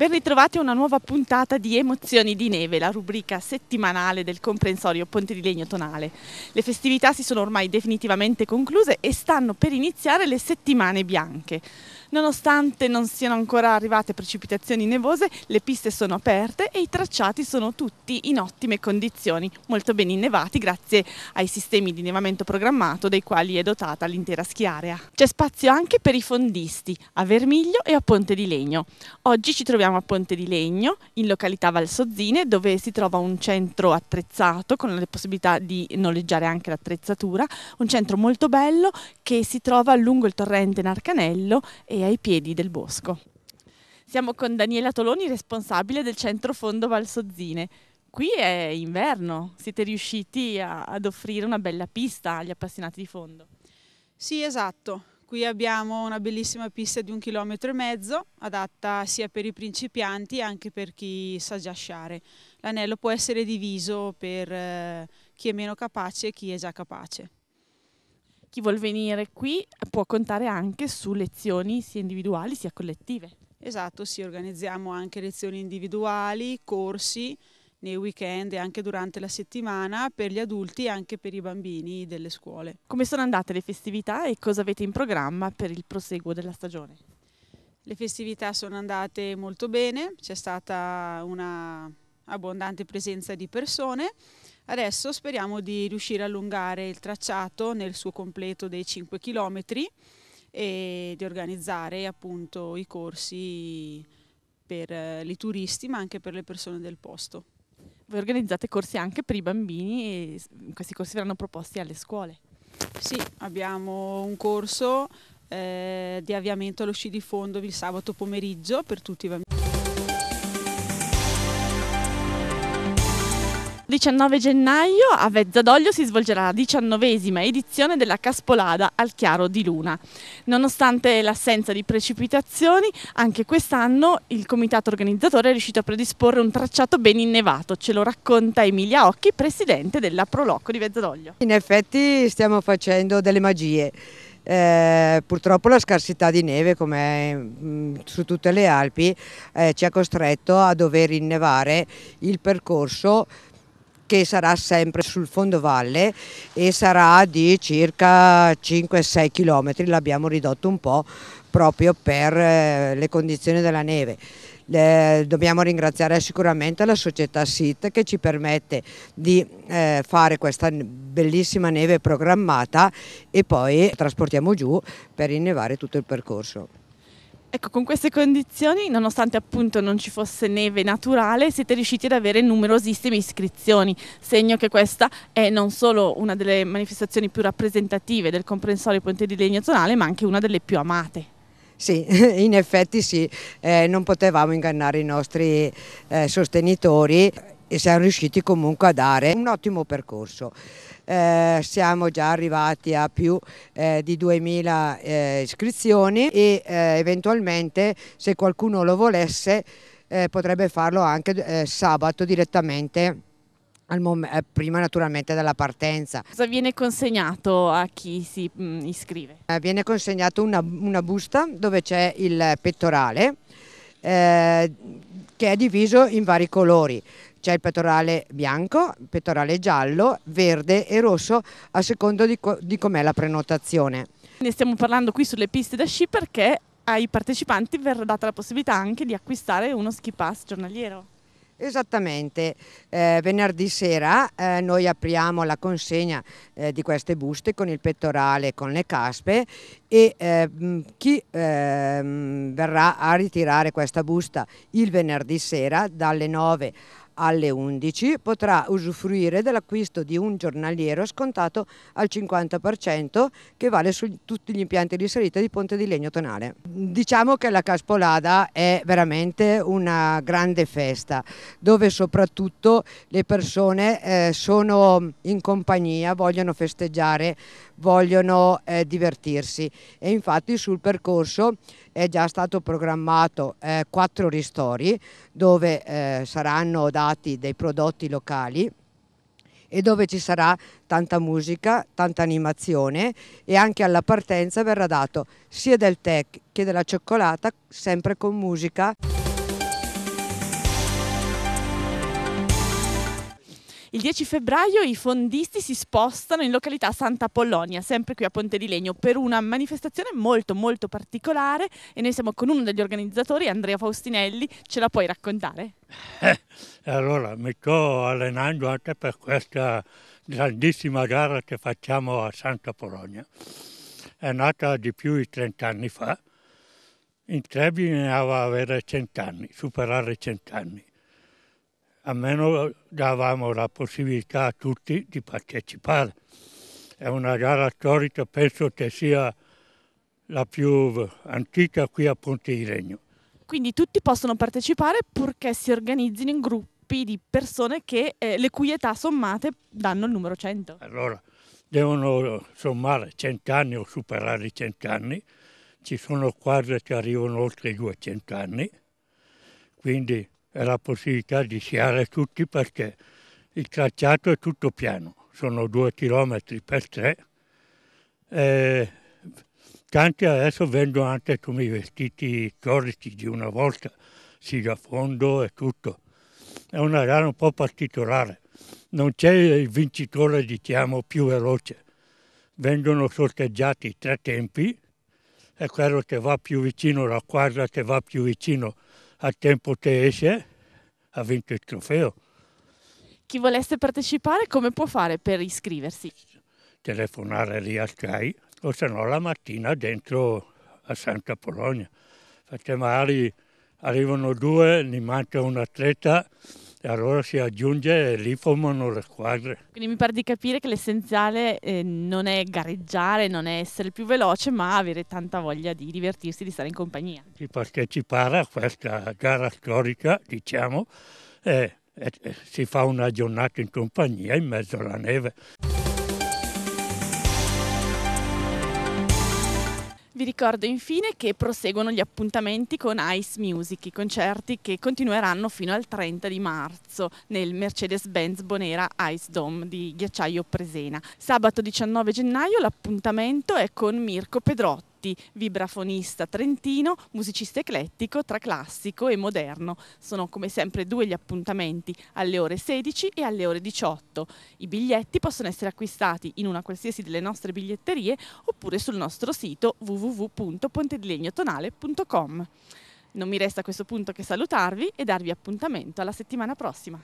Ben ritrovati a una nuova puntata di Emozioni di Neve, la rubrica settimanale del comprensorio Ponte di Legno Tonale. Le festività si sono ormai definitivamente concluse e stanno per iniziare le settimane bianche. Nonostante non siano ancora arrivate precipitazioni nevose, le piste sono aperte e i tracciati sono tutti in ottime condizioni, molto ben innevati grazie ai sistemi di nevamento programmato dei quali è dotata l'intera schiarea. C'è spazio anche per i fondisti a Vermiglio e a Ponte di Legno. Oggi ci troviamo a Ponte di Legno, in località Valsozzine, dove si trova un centro attrezzato con la possibilità di noleggiare anche l'attrezzatura, un centro molto bello che si trova lungo il torrente Narcanello e ai piedi del bosco. Siamo con Daniela Toloni, responsabile del Centro Fondo Valsozzine. Qui è inverno, siete riusciti a, ad offrire una bella pista agli appassionati di fondo. Sì, esatto. Qui abbiamo una bellissima pista di un chilometro e mezzo, adatta sia per i principianti che per chi sa già sciare. L'anello può essere diviso per eh, chi è meno capace e chi è già capace chi vuol venire qui eh, può contare anche su lezioni sia individuali sia collettive. Esatto, sì, organizziamo anche lezioni individuali, corsi nei weekend e anche durante la settimana per gli adulti e anche per i bambini delle scuole. Come sono andate le festività e cosa avete in programma per il proseguo della stagione? Le festività sono andate molto bene, c'è stata una abbondante presenza di persone Adesso speriamo di riuscire a allungare il tracciato nel suo completo dei 5 km e di organizzare appunto i corsi per eh, i turisti ma anche per le persone del posto. Voi organizzate corsi anche per i bambini e questi corsi verranno proposti alle scuole? Sì, abbiamo un corso eh, di avviamento allo sci di fondo il sabato pomeriggio per tutti i bambini. 19 gennaio a Vezzadoglio si svolgerà la diciannovesima edizione della Caspolada al chiaro di luna. Nonostante l'assenza di precipitazioni, anche quest'anno il comitato organizzatore è riuscito a predisporre un tracciato ben innevato, ce lo racconta Emilia Occhi, presidente della Prolocco di Vezzadoglio. In effetti stiamo facendo delle magie. Eh, purtroppo la scarsità di neve come mm, su tutte le Alpi eh, ci ha costretto a dover innevare il percorso che sarà sempre sul fondovalle e sarà di circa 5-6 km, l'abbiamo ridotto un po' proprio per eh, le condizioni della neve. Eh, dobbiamo ringraziare sicuramente la società SIT che ci permette di eh, fare questa bellissima neve programmata e poi trasportiamo giù per innevare tutto il percorso. Ecco, con queste condizioni, nonostante appunto non ci fosse neve naturale, siete riusciti ad avere numerosissime iscrizioni, segno che questa è non solo una delle manifestazioni più rappresentative del comprensorio Ponte di Legno Zonale, ma anche una delle più amate. Sì, in effetti sì, eh, non potevamo ingannare i nostri eh, sostenitori e siamo riusciti comunque a dare un ottimo percorso. Eh, siamo già arrivati a più eh, di 2000 eh, iscrizioni e eh, eventualmente se qualcuno lo volesse eh, potrebbe farlo anche sabato direttamente prima naturalmente della partenza. Cosa viene consegnato a chi si mh, mm, iscrive? viene consegnato una, una busta dove c'è il pettorale eh, che è diviso in vari colori. C'è il pettorale bianco, il pettorale giallo, verde e rosso a secondo di, co di com'è la prenotazione. Ne stiamo parlando qui sulle piste da sci perché ai partecipanti verrà data la possibilità anche di acquistare uno ski pass giornaliero. Esattamente, eh, venerdì sera eh, noi apriamo la consegna eh, di queste buste con il pettorale, con le caspe e eh, mm, chi ehm, verrà a ritirare questa busta il venerdì sera dalle 9 alle 11 potrà usufruire dell'acquisto di un giornaliero scontato al 50% che vale su tutti gli impianti di salita di ponte di legno tonale. Diciamo che la Caspolada è veramente una grande festa dove soprattutto le persone eh, sono in compagnia, vogliono festeggiare vogliono eh, divertirsi e infatti sul percorso è già stato programmato eh, quattro ristori dove eh, saranno dati dei prodotti locali e dove ci sarà tanta musica, tanta animazione e anche alla partenza verrà dato sia del tech che della cioccolata sempre con musica. Il 10 febbraio i fondisti si spostano in località Santa Polonia, sempre qui a Ponte di Legno, per una manifestazione molto molto particolare e noi siamo con uno degli organizzatori, Andrea Faustinelli, ce la puoi raccontare? Eh, allora mi sto allenando anche per questa grandissima gara che facciamo a Santa Polonia. È nata di più di 30 anni fa, in tre bisognava avere 100 anni, superare 100 anni almeno davamo la possibilità a tutti di partecipare. È una gara storica, penso che sia la più antica qui a Ponte di Regno. Quindi tutti possono partecipare purché si organizzino in gruppi di persone che, eh, le cui età sommate danno il numero 100. Allora, devono sommare 100 anni o superare i 100 anni, ci sono quadre che arrivano oltre i 200 anni, quindi la possibilità di sciare tutti perché il tracciato è tutto piano, sono due chilometri per tre. E tanti adesso vendono anche come i vestiti storici di una volta, si da fondo e tutto. È una gara un po' particolare, non c'è il vincitore diciamo più veloce, vengono sorteggiati tre tempi e quello che va più vicino la quadra, che va più vicino al tempo che esce ha vinto il trofeo. Chi volesse partecipare come può fare per iscriversi? Telefonare lì a Sky o se no la mattina dentro a Santa Polonia. Perché magari arrivano due, ne manca un atleta e allora si aggiunge e lì formano le squadre. Quindi mi pare di capire che l'essenziale eh, non è gareggiare, non è essere più veloce, ma avere tanta voglia di divertirsi, di stare in compagnia. Di partecipare a questa gara storica, diciamo, eh, eh, si fa una giornata in compagnia in mezzo alla neve. Vi ricordo infine che proseguono gli appuntamenti con Ice Music, i concerti che continueranno fino al 30 di marzo nel Mercedes-Benz Bonera Ice Dome di Ghiacciaio Presena. Sabato 19 gennaio l'appuntamento è con Mirko Pedrotti Totti, vibrafonista trentino, musicista eclettico tra classico e moderno. Sono come sempre due gli appuntamenti alle ore 16 e alle ore 18. I biglietti possono essere acquistati in una qualsiasi delle nostre biglietterie oppure sul nostro sito www.pontedilegnotonale.com. Non mi resta a questo punto che salutarvi e darvi appuntamento alla settimana prossima.